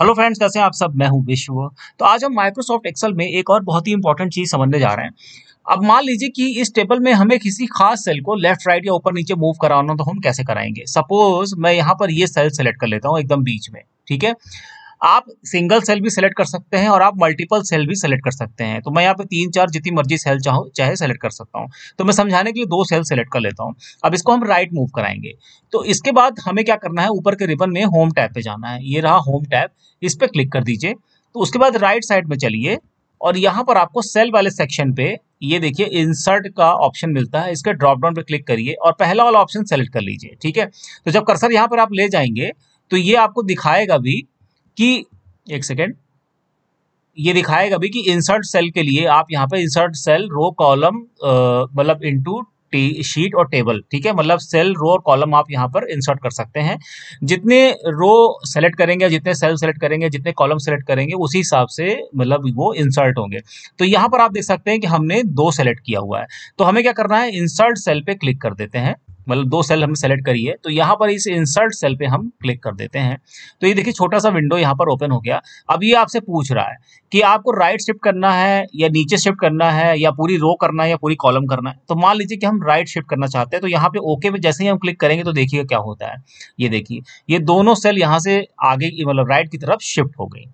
hello friends कैसे हैं आप सब मैं हूं विश्व तो आज हम माइक्रोसॉफ्ट एक्सेल में एक और बहुत ही इंपॉर्टेंट चीज़ समझने जा रहे हैं अब मान लीजिए कि इस टेबल में हमें किसी खास सेल को लेफ्ट राइट या ऊपर नीचे मूव कराना तो हम कैसे कराएंगे सपोज मैं यहाँ पर ये सेल सेलेक्ट कर लेता हूँ एकदम बीच में ठीक है आप सिंगल सेल भी सेलेक्ट कर सकते हैं और आप मल्टीपल सेल भी सेलेक्ट कर सकते हैं तो मैं यहाँ पे तीन चार जितनी मर्जी सेल चाहो चाहे सेलेक्ट कर सकता हूँ तो मैं समझाने के लिए दो सेल सेलेक्ट कर लेता हूँ अब इसको हम राइट मूव कराएंगे तो इसके बाद हमें क्या करना है ऊपर के रिबन में होम टैब पे जाना है ये रहा होम टैब इस पर क्लिक कर दीजिए तो उसके बाद राइट साइड में चलिए और यहाँ पर आपको सेल वाले सेक्शन पे ये देखिए इंसर्ट का ऑप्शन मिलता है इसके ड्रॉप डाउन पर क्लिक करिए और पहला वाला ऑप्शन सेलेक्ट कर लीजिए ठीक है तो जब कर्सर यहाँ पर आप ले जाएंगे तो ये आपको दिखाएगा भी कि एक सेकेंड ये दिखाएगा भी कि इंसर्ट सेल के लिए आप यहाँ पे इंसर्ट सेल रो कॉलम मतलब इनटू शीट और टेबल ठीक है मतलब सेल रो और कॉलम आप यहाँ पर इंसर्ट कर सकते हैं जितने रो सेलेक्ट करेंगे जितने सेल सेलेक्ट करेंगे जितने कॉलम सेलेक्ट करेंगे उसी हिसाब से मतलब वो इंसर्ट होंगे तो यहाँ पर आप देख सकते हैं कि हमने दो सेलेक्ट किया हुआ है तो हमें क्या करना है इंसर्ट सेल पर क्लिक कर देते हैं मतलब दो सेल हमने सेलेक्ट करी है तो यहाँ पर इस इंसर्ट सेल पे हम क्लिक कर देते हैं तो ये देखिए छोटा सा विंडो यहाँ पर ओपन हो गया अब ये आपसे पूछ रहा है कि आपको राइट शिफ्ट करना है या नीचे शिफ्ट करना है या पूरी रो करना है या पूरी कॉलम करना है तो मान लीजिए कि हम राइट शिफ्ट करना चाहते हैं तो यहाँ पे ओके पे जैसे ही हम क्लिक करेंगे तो देखिए क्या होता है ये देखिए ये दोनों सेल यहाँ से आगे मतलब राइट की तरफ शिफ्ट हो गई